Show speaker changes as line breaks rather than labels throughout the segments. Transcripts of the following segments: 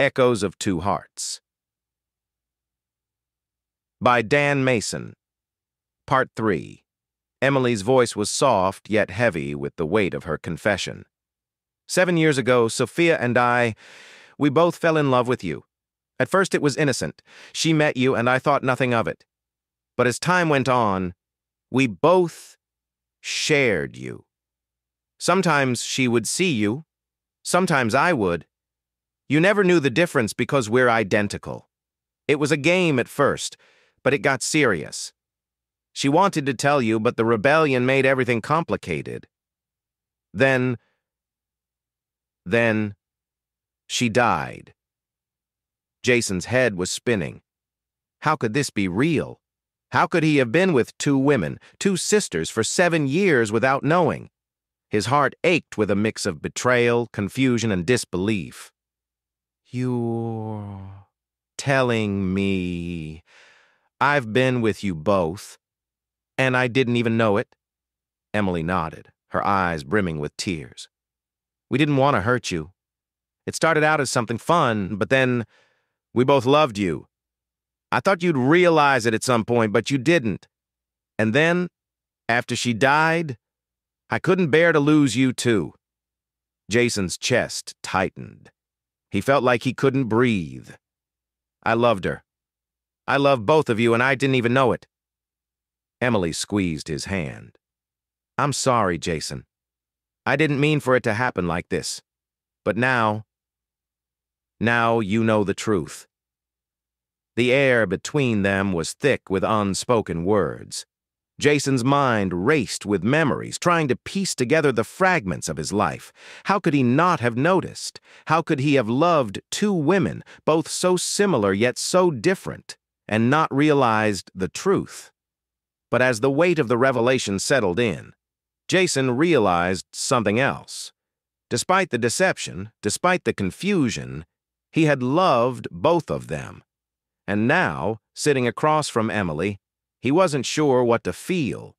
Echoes of Two Hearts by Dan Mason. Part 3 Emily's voice was soft yet heavy with the weight of her confession. Seven years ago, Sophia and I, we both fell in love with you. At first it was innocent. She met you and I thought nothing of it. But as time went on, we both shared you. Sometimes she would see you, sometimes I would, you never knew the difference because we're identical. It was a game at first, but it got serious. She wanted to tell you, but the rebellion made everything complicated. Then, then, she died. Jason's head was spinning. How could this be real? How could he have been with two women, two sisters, for seven years without knowing? His heart ached with a mix of betrayal, confusion, and disbelief. You're telling me I've been with you both, and I didn't even know it? Emily nodded, her eyes brimming with tears. We didn't want to hurt you. It started out as something fun, but then we both loved you. I thought you'd realize it at some point, but you didn't. And then, after she died, I couldn't bear to lose you too. Jason's chest tightened. He felt like he couldn't breathe. I loved her. I love both of you, and I didn't even know it. Emily squeezed his hand. I'm sorry, Jason. I didn't mean for it to happen like this. But now, now you know the truth. The air between them was thick with unspoken words. Jason's mind raced with memories, trying to piece together the fragments of his life. How could he not have noticed? How could he have loved two women, both so similar yet so different, and not realized the truth? But as the weight of the revelation settled in, Jason realized something else. Despite the deception, despite the confusion, he had loved both of them. And now, sitting across from Emily, he wasn't sure what to feel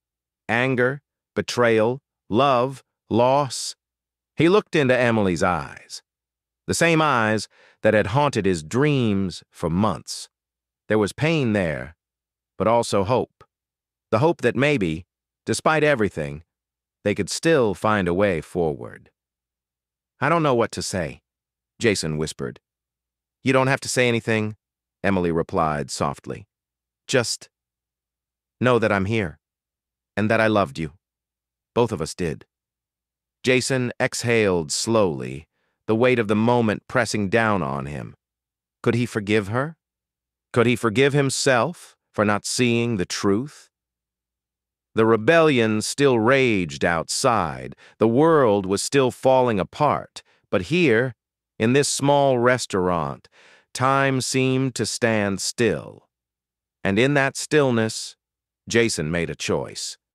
anger, betrayal, love, loss. He looked into Emily's eyes, the same eyes that had haunted his dreams for months. There was pain there, but also hope. The hope that maybe, despite everything, they could still find a way forward. I don't know what to say, Jason whispered. You don't have to say anything, Emily replied softly. Just Know that I'm here. And that I loved you. Both of us did. Jason exhaled slowly, the weight of the moment pressing down on him. Could he forgive her? Could he forgive himself for not seeing the truth? The rebellion still raged outside. The world was still falling apart. But here, in this small restaurant, time seemed to stand still. And in that stillness, Jason made a choice.